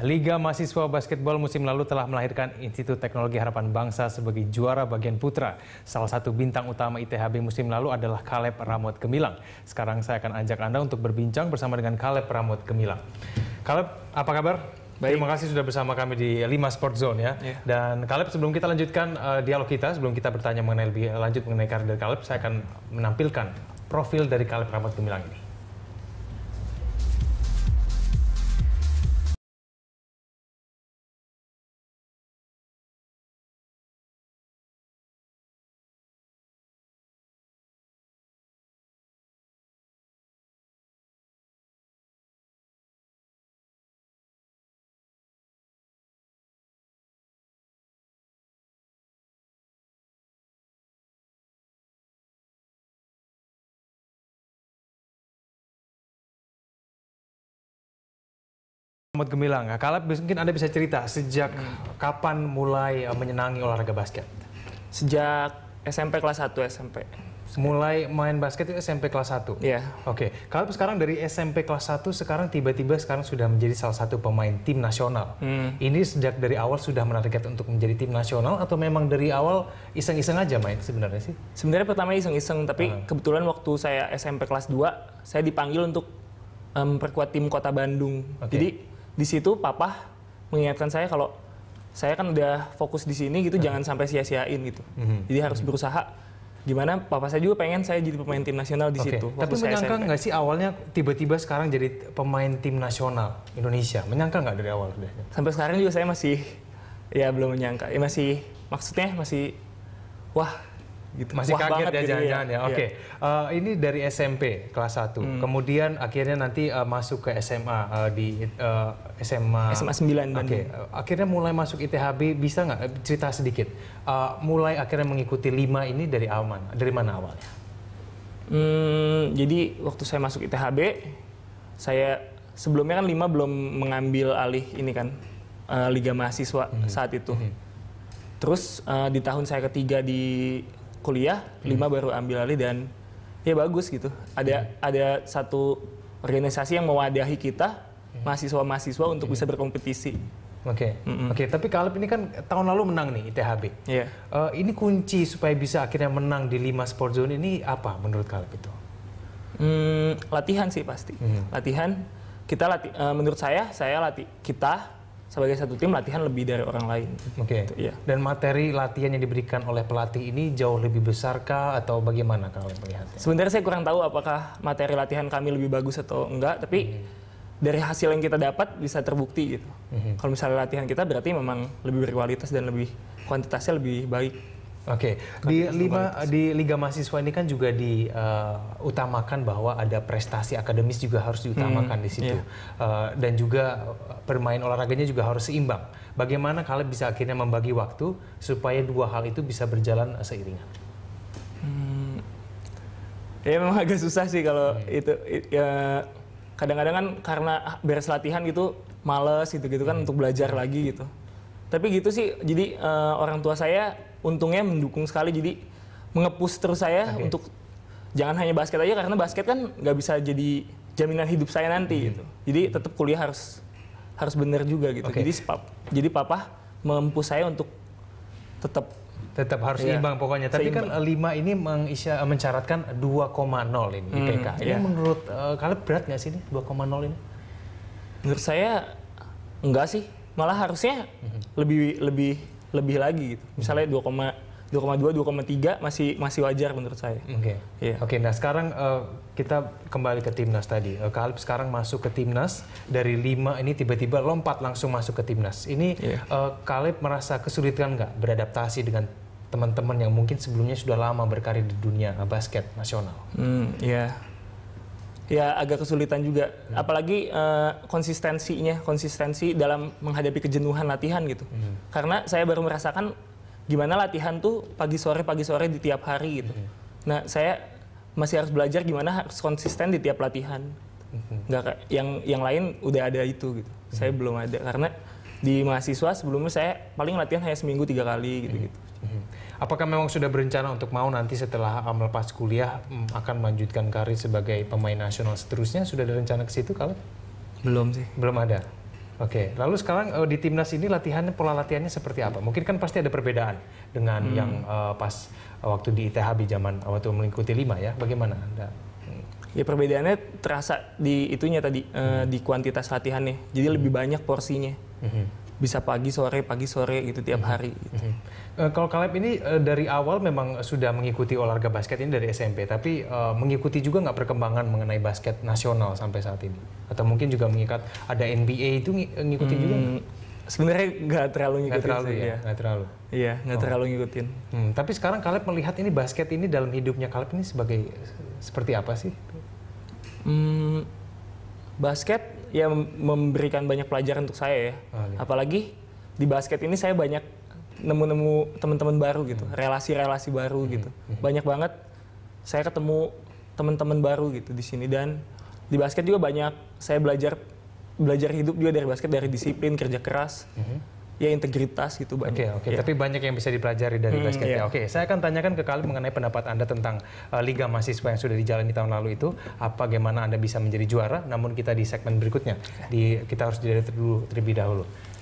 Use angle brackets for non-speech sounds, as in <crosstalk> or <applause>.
Liga Mahasiswa Basketball musim lalu telah melahirkan Institut Teknologi Harapan Bangsa sebagai juara bagian putra. Salah satu bintang utama ITHB musim lalu adalah Kaleb Ramot Gemilang. Sekarang saya akan ajak Anda untuk berbincang bersama dengan Kaleb Ramot Gemilang. Kaleb, apa kabar? Baik. Terima kasih sudah bersama kami di Lima Sport Zone ya. Yeah. Dan Kaleb sebelum kita lanjutkan uh, dialog kita, sebelum kita bertanya mengenai lebih lanjut mengenai karir dari Kaleb, saya akan menampilkan profil dari Kaleb Ramot Gemilang ini. Ahmad Gemilang, nah, Kalau mungkin Anda bisa cerita sejak hmm. kapan mulai eh, menyenangi olahraga basket? Sejak SMP kelas 1 SMP. Mulai main basket itu SMP kelas 1? Iya. Yeah. Oke, okay. kalau sekarang dari SMP kelas 1 sekarang tiba-tiba sekarang sudah menjadi salah satu pemain tim nasional. Hmm. Ini sejak dari awal sudah menarget untuk menjadi tim nasional atau memang dari awal iseng-iseng aja main sebenarnya sih? Sebenarnya pertama iseng-iseng, tapi hmm. kebetulan waktu saya SMP kelas 2, saya dipanggil untuk eh, memperkuat um, tim kota Bandung. Okay. Jadi di situ papa mengingatkan saya kalau saya kan udah fokus di sini gitu, hmm. jangan sampai sia-siain gitu. Hmm. Jadi harus hmm. berusaha gimana papa saya juga pengen saya jadi pemain tim nasional di okay. situ. Tapi menyangka nggak sih awalnya tiba-tiba sekarang jadi pemain tim nasional Indonesia? Menyangka nggak dari awal? Sampai sekarang juga saya masih ya belum menyangka. Ya masih maksudnya masih wah gitu. Masih Wah kaget ya jangan-jangan gitu ya. ya. Iya. Oke. Okay. Uh, eh, ini dari SMP kelas 1. Hmm. Kemudian akhirnya nanti uh, masuk ke SMA uh, eh, di uh, SMA SMA 9 Oke. Okay. Ya. akhirnya mulai masuk ITHB bisa nggak cerita sedikit? Uh, mulai akhirnya mengikuti lima ini dari aman. Dari mana awalnya? Hmm, jadi waktu saya masuk ITHB saya sebelumnya kan lima belum mengambil alih ini kan uh, liga mahasiswa -hmm. saat itu. -hmm. Terus uh, di tahun saya ketiga di kuliah hmm. lima baru ambil alih dan ya bagus gitu ada hmm. ada satu organisasi yang mewadahi kita mahasiswa hmm. mahasiswa-mahasiswa untuk hmm. bisa berkompetisi Oke, okay. mm-hmm. oke. Okay. Tapi kalau ini kan tahun lalu menang nih ITHB. Yeah. Iya. Uh, ini kunci supaya bisa akhirnya menang di lima sport zone ini apa menurut Kaleb itu? Mm, latihan sih pasti. Mm. Latihan. Kita lati. Uh, menurut saya, saya latih Kita sebagai satu tim latihan lebih dari orang lain. Oke. Okay. Gitu, ya. Dan materi latihan yang diberikan oleh pelatih ini jauh lebih besar atau bagaimana kalau melihatnya? Sebenarnya saya kurang tahu apakah materi latihan kami lebih bagus atau enggak, tapi hmm. dari hasil yang kita dapat bisa terbukti gitu. Hmm. Kalau misalnya latihan kita berarti memang lebih berkualitas dan lebih kuantitasnya lebih baik. Oke, okay. di lima di Liga Mahasiswa ini kan juga diutamakan eh, uh, bahwa ada prestasi akademis juga harus diutamakan hmm, di situ. Yeah. Iya. Uh, dan juga eh, permain olahraganya juga harus seimbang. Bagaimana kalian bisa akhirnya membagi waktu supaya dua hal itu bisa berjalan eh, seiringan? Hmm, ya memang <laughs> agak susah sih kalau hmm. itu ya kadang-kadang kan karena beres latihan gitu males gitu-gitu kan hmm. untuk belajar lagi gitu. Tapi gitu sih jadi uh, orang tua saya untungnya mendukung sekali jadi mengepus terus saya okay. untuk jangan hanya basket aja karena basket kan nggak bisa jadi jaminan hidup saya nanti hmm. gitu. Jadi tetap kuliah harus harus benar juga gitu. Okay. Jadi pap, jadi papa mengepus saya untuk tetap tetap harus iya. imbang pokoknya. Tapi kan Seimbang. kan 5 ini mengisya, mencaratkan 2,0 ini hmm, Ini ya. iya. menurut uh, kalian berat nggak sih ini 2,0 ini? Menurut saya enggak sih. Malah harusnya mhm. lebih lebih lebih lagi gitu. Misalnya 2,2 hmm. 2,3 masih masih wajar menurut saya. Oke. Okay. Iya. Yeah. Oke, okay, nah sekarang uh, kita kembali ke timnas tadi. Uh, eh, Kalib sekarang masuk ke timnas dari lima ini tiba-tiba lompat langsung masuk ke timnas. Ini yeah. Iya. uh, Kalib merasa kesulitan nggak beradaptasi dengan teman-teman yang mungkin sebelumnya sudah lama berkarir di dunia basket nasional? Hmm, ya. Yeah ya agak kesulitan juga. Hmm. Apalagi uh, konsistensinya, konsistensi dalam menghadapi kejenuhan latihan gitu. Hmm. Karena saya baru merasakan gimana latihan tuh pagi sore pagi sore di tiap hari gitu. Hmm. Nah saya masih harus belajar gimana harus konsisten di tiap latihan. Hmm. Nggak yang yang lain udah ada itu gitu. Hmm. Saya belum ada karena di mahasiswa sebelumnya saya paling latihan hanya seminggu tiga kali gitu gitu. Hmm. Apakah memang sudah berencana untuk mau nanti setelah melepas kuliah mm, akan melanjutkan karir sebagai pemain nasional seterusnya? Sudah ada rencana ke situ kalau? Belum sih. Belum ada. Oke, okay. lalu sekarang eh, di timnas ini latihannya pola latihannya seperti apa? Mungkin kan pasti ada perbedaan dengan hmm. yang uh, pas waktu di ITHB zaman waktu mengikuti lima ya. Bagaimana anda? Ya perbedaannya terasa di itunya tadi uh, di kuantitas latihannya. Jadi hmm. lebih banyak porsinya. Hmm. Bisa pagi sore pagi sore gitu tiap hmm. hari. Gitu. Hmm. Eh, kalau Kaleb ini eh, dari awal memang sudah mengikuti olahraga basket ini dari SMP, tapi uh, mengikuti juga nggak perkembangan mengenai basket nasional sampai saat ini? Atau mungkin juga mengikat ada NBA itu ng ngikutin hmm, juga nggak? Sebenarnya nggak terlalu ngikutin. Nggak terlalu sih, ya, iya. nggak terlalu. Iya, nggak oh. terlalu ngikutin. Hmm, tapi sekarang Kaleb melihat ini basket ini dalam hidupnya Kaleb ini sebagai seperti apa sih? Hmm, basket ya memberikan banyak pelajaran untuk saya ya. Oh, iya. Apalagi di basket ini saya banyak nemu-nemu teman-teman baru gitu, hmm. relasi-relasi baru hmm. gitu. Hmm. Banyak banget saya ketemu teman-teman baru gitu di sini dan di basket juga banyak saya belajar belajar hidup juga dari basket dari disiplin kerja keras ya integritas gitu banyak. Oke okay, oke. Okay. Ya. Tapi banyak yang bisa dipelajari dari hmm, basket ya. ya. Oke, okay, saya akan tanyakan ke kalian mengenai pendapat anda tentang uh, liga mahasiswa yang sudah dijalani tahun lalu itu, apa bagaimana anda bisa menjadi juara? Namun kita di segmen berikutnya, di, kita harus jeda dulu terlebih dahulu.